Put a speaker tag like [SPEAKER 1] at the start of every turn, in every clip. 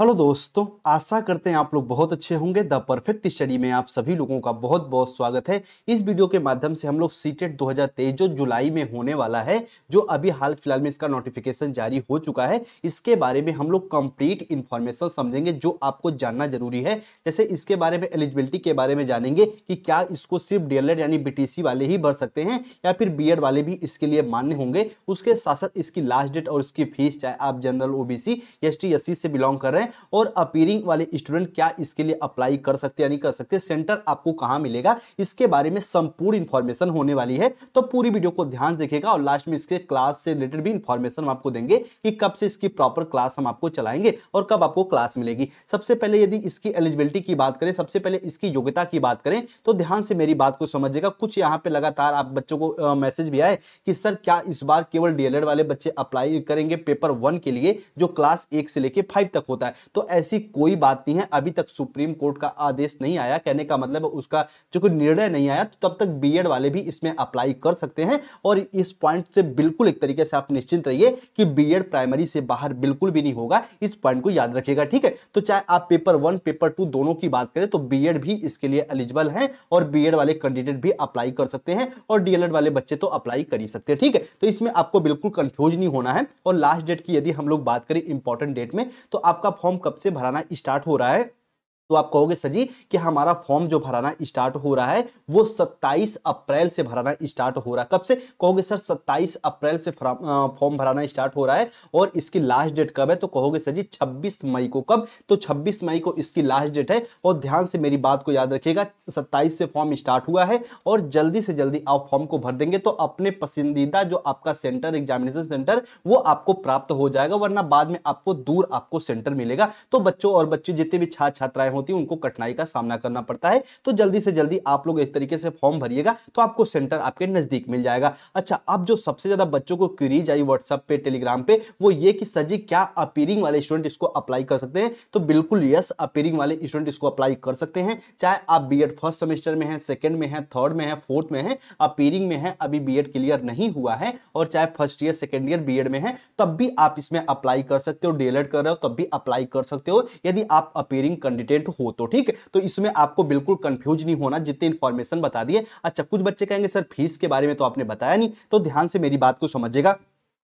[SPEAKER 1] hello दोस्तों आशा करते हैं आप लोग बहुत अच्छे होंगे द परफेक्ट स्टडी में आप सभी लोगों का बहुत बहुत स्वागत है इस वीडियो के माध्यम से हम लोग सीटेट 2023 जो जुलाई में होने वाला है जो अभी हाल फिलहाल में इसका नोटिफिकेशन जारी हो चुका है इसके बारे में हम लोग कंप्लीट इन्फॉर्मेशन समझेंगे जो आपको जानना जरूरी है जैसे इसके बारे में एलिजिबिलिटी के बारे में जानेंगे कि क्या इसको सिर्फ डी यानी बी वाले ही भर सकते हैं या फिर बी वाले भी इसके लिए मान्य होंगे उसके साथ साथ इसकी लास्ट डेट और इसकी फीस चाहे आप जनरल ओ एस टी से बिलोंग कर रहे हैं हैं और अपीयरिंग वाले स्टूडेंट क्या इसके लिए अप्लाई कर सकते या नहीं कर सकते सेंटर आपको कहाँ मिलेगा इसके बारे में संपूर्ण इन्फॉर्मेशन होने वाली है तो पूरी वीडियो को ध्यान देखेगा और लास्ट में इसके क्लास से रिलेटेड भी इन्फॉर्मेशन हम आपको देंगे कि कब से इसकी प्रॉपर क्लास हम आपको चलाएंगे और कब आपको क्लास मिलेगी सबसे पहले यदि इसकी एलिजिबिलिटी की बात करें सबसे पहले इसकी योग्यता की बात करें तो ध्यान से मेरी बात को समझिएगा कुछ यहाँ पे लगातार आप बच्चों को मैसेज भी आए कि सर क्या इस बार केवल डीएलएड वाले बच्चे अप्लाई करेंगे पेपर वन के लिए जो क्लास एक से लेके फाइव तक होता है तो ऐसी कोई बात नहीं है अभी तक सुप्रीम कोर्ट का आदेश नहीं आया कहने का मतलब उसका जो कोई निर्णय नहीं आया तो तब तक बी वाले भी इसमें अप्लाई कर सकते हैं और इस पॉइंट से बिल्कुल एक तरीके से आप निश्चिंत रहिए कि बी प्राइमरी से बाहर बिल्कुल भी नहीं होगा इस पॉइंट को याद रखिएगा ठीक है तो चाहे आप पेपर वन पेपर टू दोनों की बात करें तो बी भी इसके लिए एलिजिबल है और बी वाले कैंडिडेट भी अप्लाई कर सकते हैं और डीएलएड वाले बच्चे तो अप्लाई कर ही सकते हैं ठीक है तो इसमें आपको बिल्कुल कंफ्यूज नहीं होना है और लास्ट डेट की यदि हम लोग बात करें इंपॉर्टेंट डेट में तो आपका फॉर्म कब से भराना स्टार्ट हो रहा है तो आप कहोगे सजी कि हमारा फॉर्म जो भराना स्टार्ट हो रहा है वो 27 अप्रैल से भराना स्टार्ट हो रहा है कब से कहोगे सर 27 अप्रैल से फॉर्म भराना स्टार्ट हो रहा है और इसकी लास्ट डेट कब है तो कहोगे सर जी 26 मई को कब तो 26 मई को इसकी लास्ट डेट है और ध्यान से मेरी बात को याद रखिएगा 27 से फॉर्म स्टार्ट हुआ है और जल्दी से जल्दी आप फॉर्म को भर देंगे तो अपने पसंदीदा जो आपका सेंटर एग्जामिनेशन सेंटर वो आपको प्राप्त हो जाएगा वरना बाद में आपको दूर आपको सेंटर मिलेगा तो बच्चों और बच्चे जितने भी छात्र छात्राएं होती है उनको कठिनाई का सामना करना पड़ता है तो जल्दी से जल्दी आप लोग एक तरीके से फॉर्म भरिएगा तो आपको सेंटर आपके नज़दीक मिल जाएगा अच्छा अब जो सबसे ज़्यादा बच्चों को क्यूरीज आई व्हाट्सएप पे टेलीग्राम पे वो ये कि सर जी क्या अपीयरिंग वाले स्टूडेंट इसको अप्लाई कर सकते हैं तो बिल्कुल यस अपीयरिंग वाले स्टूडेंट इसको अप्लाई कर सकते हैं चाहे आप बी फर्स्ट सेमेस्टर में है सेकेंड में है थर्ड में है फोर्थ में है अपीयरिंग में है अभी बी क्लियर नहीं हुआ है और चाहे first year second year B में है तब भी आप इसमें अप्लाई कर सकते हो डीएलएड कर रहे हो तब भी अप्लाई कर सकते हो यदि आप अपीयरिंग कैंडिडेट अपडेट हो तो ठीक है तो इसमें आपको बिल्कुल कंफ्यूज नहीं होना जितने इंफॉर्मेशन बता दिए अच्छा कुछ बच्चे कहेंगे सर फीस के बारे में तो आपने बताया नहीं तो ध्यान से मेरी बात को समझेगा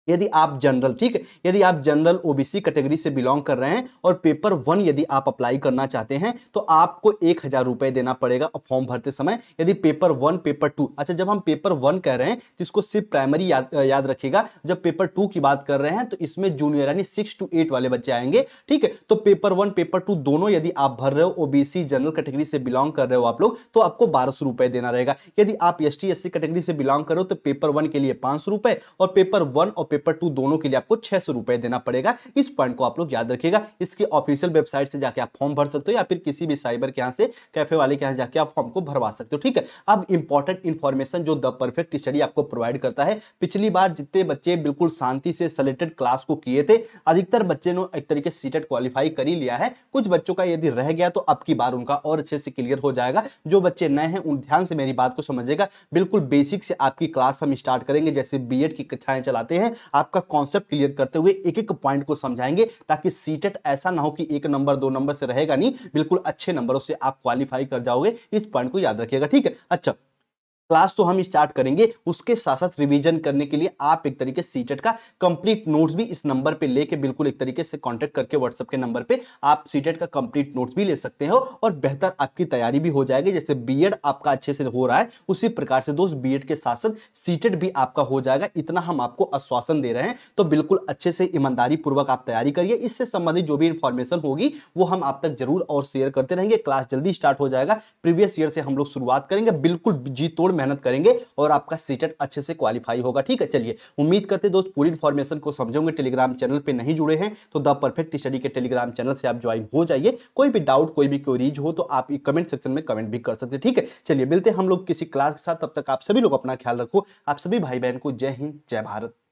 [SPEAKER 1] यदि आप जनरल ठीक है यदि आप जनरल ओबीसी कैटेगरी से बिलोंग कर रहे हैं और पेपर वन यदि आप अप्लाई करना चाहते हैं तो आपको एक हजार रुपए देना पड़ेगा फॉर्म भरते समय यदि पेपर वन पेपर टू अच्छा जब हम पेपर वन कह रहे हैं तो इसको सिर्फ प्राइमरी याद याद रखिएगा जब पेपर टू की बात कर रहे हैं तो इसमें जूनियर यानी सिक्स टू एट वाले बच्चे आएंगे ठीक है तो पेपर वन पेपर टू दोनों यदि आप भर रहे हो ओबीसी जनरल कैटेगरी से बिलोंग कर रहे हो आप लोग तो आपको बारह सौ रुपए देना रहेगा यदि आप एस टी कैटेगरी से बिलोंग करो तो पेपर वन के लिए पांच सौ रुपए और पेपर वन और पेपर टू दोनों के लिए आपको छह सौ रुपए देना पड़ेगा इस पॉइंट को आप लोग याद रखिएगा इसकी ऑफिशियल वेबसाइट से जाके आप फॉर्म भर सकते हो या फिर किसी भी साइबर के यहाँ से कैफे वाले के यहाँ जाके आप फॉर्म को भरवा सकते हो ठीक है अब इंपॉर्टेंट इन्फॉर्मेशन जो द परफेक्ट स्टडी आपको प्रोवाइड करता है पिछली बार जितने बच्चे बिल्कुल शांति से सेलेक्टेड क्लास को किए थे अधिकतर बच्चे ने एक तरीके से सीटेट क्वालिफाई कर ही लिया है कुछ बच्चों का यदि रह गया तो अब की बार उनका और अच्छे से क्लियर हो जाएगा जो बच्चे नए हैं उन ध्यान से मेरी बात को समझेगा बिल्कुल बेसिक से आपकी क्लास हम स्टार्ट करेंगे जैसे बी की कक्षाएं चलाते हैं आपका कॉन्सेप्ट क्लियर करते हुए एक एक पॉइंट को समझाएंगे ताकि सीटेट ऐसा ना हो कि एक नंबर दो नंबर से रहेगा नहीं बिल्कुल अच्छे नंबरों से आप क्वालिफाई कर जाओगे इस पॉइंट को याद रखिएगा ठीक है अच्छा क्लास तो हम स्टार्ट करेंगे उसके साथ साथ रिवीजन करने के लिए आप एक तरीके से सीटेट e का कंप्लीट नोट्स भी इस नंबर पे लेके बिल्कुल एक तरीके से कांटेक्ट करके व्हाट्सएप के नंबर पे आप सीटेट e का कंप्लीट नोट्स भी ले सकते हो और बेहतर आपकी तैयारी भी हो जाएगी जैसे बीएड आपका अच्छे से हो रहा है उसी प्रकार से दोस्त बी के साथ साथ सीटेट भी आपका हो जाएगा इतना हम आपको आश्वासन दे रहे हैं तो बिल्कुल अच्छे से ईमानदारी पूर्वक आप तैयारी करिए इससे संबंधित जो भी इंफॉर्मेशन होगी वो हम आप तक जरूर और शेयर करते रहेंगे क्लास जल्दी स्टार्ट हो जाएगा प्रीवियस ईयर से हम लोग शुरुआत करेंगे बिल्कुल जी तोड़ मेहनत करेंगे और आपका सीटेट e अच्छे से क्वालिफाई होगा ठीक है चलिए उम्मीद करते दोस्त पूरी इन्फॉर्मेशन को समझोगे टेलीग्राम चैनल पर नहीं जुड़े हैं तो द परफेक्ट स्टडी के टेलीग्राम चैनल से आप ज्वाइन हो जाइए कोई भी डाउट कोई भी क्वेरीज हो तो आप कमेंट सेक्शन में कमेंट भी कर सकते हैं ठीक है चलिए मिलते हम लोग किसी क्लास के साथ तब तक आप सभी लोग अपना ख्याल रखो आप सभी भाई बहन को जय हिंद जय भारत